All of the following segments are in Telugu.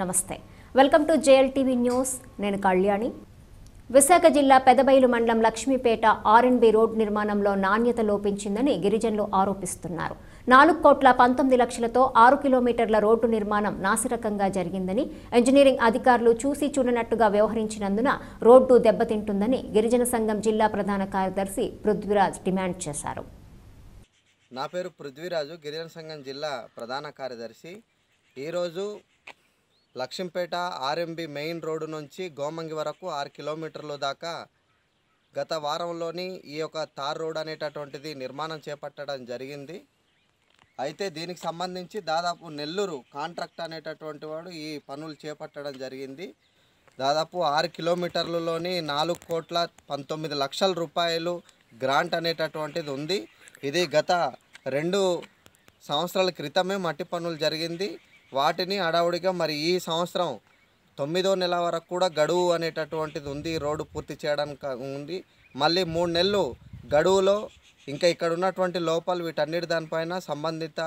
నమస్తే వెల్కమ్ టు జేఎల్టీవీ న్యూస్ నేను కళ్యాణి విశాఖ జిల్లా పెదబైలు మండలం లక్ష్మీపేట ఆర్ఎన్బి రోడ్ నిర్మాణంలో నాణ్యత లోపించిందని గిరిజనులు ఆరోపిస్తున్నారు నాలుగు కోట్ల పంతొమ్మిది లక్షలతో ఆరు కిలోమీటర్ల రోడ్డు నిర్మాణం నాసిరకంగా జరిగిందని ఇంజనీరింగ్ అధికారులు చూసి చూడనట్టుగా వ్యవహరించినందున రోడ్డు దెబ్బతింటుందని గిరిజన సంఘం జిల్లా ప్రధాన కార్యదర్శి పృథ్వీరాజ్ డిమాండ్ చేశారు నా పేరు పృథ్వీరాజు గిరిజన సంఘం జిల్లా ప్రధాన కార్యదర్శి ఈరోజు లక్ష్మీపేట ఆర్ఎంబి మెయిన్ రోడ్డు నుంచి గోమంగి వరకు ఆరు కిలోమీటర్లు దాకా గత వారంలోని ఈ యొక్క తార్ రోడ్ అనేటటువంటిది నిర్మాణం చేపట్టడం జరిగింది అయితే దీనికి సంబంధించి దాదాపు నెల్లూరు కాంట్రాక్ట్ అనేటటువంటి వాడు ఈ పనులు చేపట్టడం జరిగింది దాదాపు ఆరు కిలోమీటర్లలోని నాలుగు కోట్ల పంతొమ్మిది లక్షల రూపాయలు గ్రాంట్ అనేటటువంటిది ఉంది ఇది గత రెండు సంవత్సరాల క్రితమే మట్టి పనులు జరిగింది వాటిని అడవుడిగా మరి ఈ సంవత్సరం తొమ్మిదో నెల వరకు కూడా గడువు అనేటటువంటిది ఉంది రోడ్డు పూర్తి చేయడానికి ఉంది మళ్ళీ మూడు నెలలు గడువులో ఇంకా ఇక్కడ ఉన్నటువంటి లోపాలు వీటన్నిటి దానిపైన సంబంధిత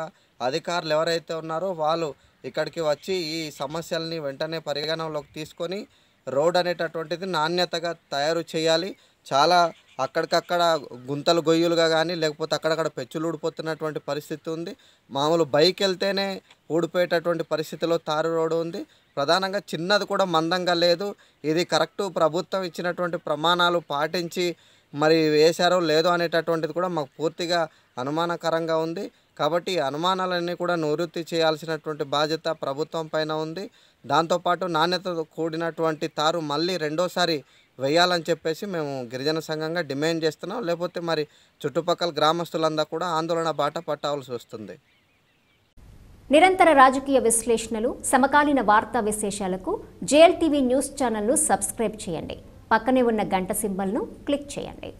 అధికారులు ఎవరైతే ఉన్నారో వాళ్ళు ఇక్కడికి వచ్చి ఈ సమస్యల్ని వెంటనే పరిగణనలోకి తీసుకొని రోడ్ అనేటటువంటిది నాణ్యతగా తయారు చేయాలి చాలా అక్కడికక్కడ గుంతలు గొయ్యులుగా కానీ లేకపోతే అక్కడక్కడ పెచ్చులు ఊడిపోతున్నటువంటి పరిస్థితి ఉంది మామూలు బైక్ వెళ్తేనే ఊడిపోయేటటువంటి పరిస్థితిలో తారు రోడ్డు ఉంది ప్రధానంగా చిన్నది కూడా మందంగా లేదు ఇది కరెక్టు ప్రభుత్వం ఇచ్చినటువంటి ప్రమాణాలు పాటించి మరి వేశారో లేదో అనేటటువంటిది కూడా మాకు పూర్తిగా అనుమానకరంగా ఉంది కాబట్టి అనుమానాలన్నీ కూడా నివృత్తి చేయాల్సినటువంటి బాధ్యత ప్రభుత్వం పైన ఉంది దాంతోపాటు నాణ్యత కూడినటువంటి తారు మళ్ళీ రెండోసారి వేయాలని చెప్పేసి మేము గిరిజన సంఘంగా డిమాండ్ చేస్తున్నాం లేకపోతే మరి చుట్టుపక్కల గ్రామస్తులంతా కూడా ఆందోళన బాట పట్టాల్సి వస్తుంది నిరంతర రాజకీయ విశ్లేషణలు సమకాలీన వార్తా విశేషాలకు జేఎల్టీవీ న్యూస్ ఛానల్ను సబ్స్క్రైబ్ చేయండి పక్కనే ఉన్న గంట సింబల్ను క్లిక్ చేయండి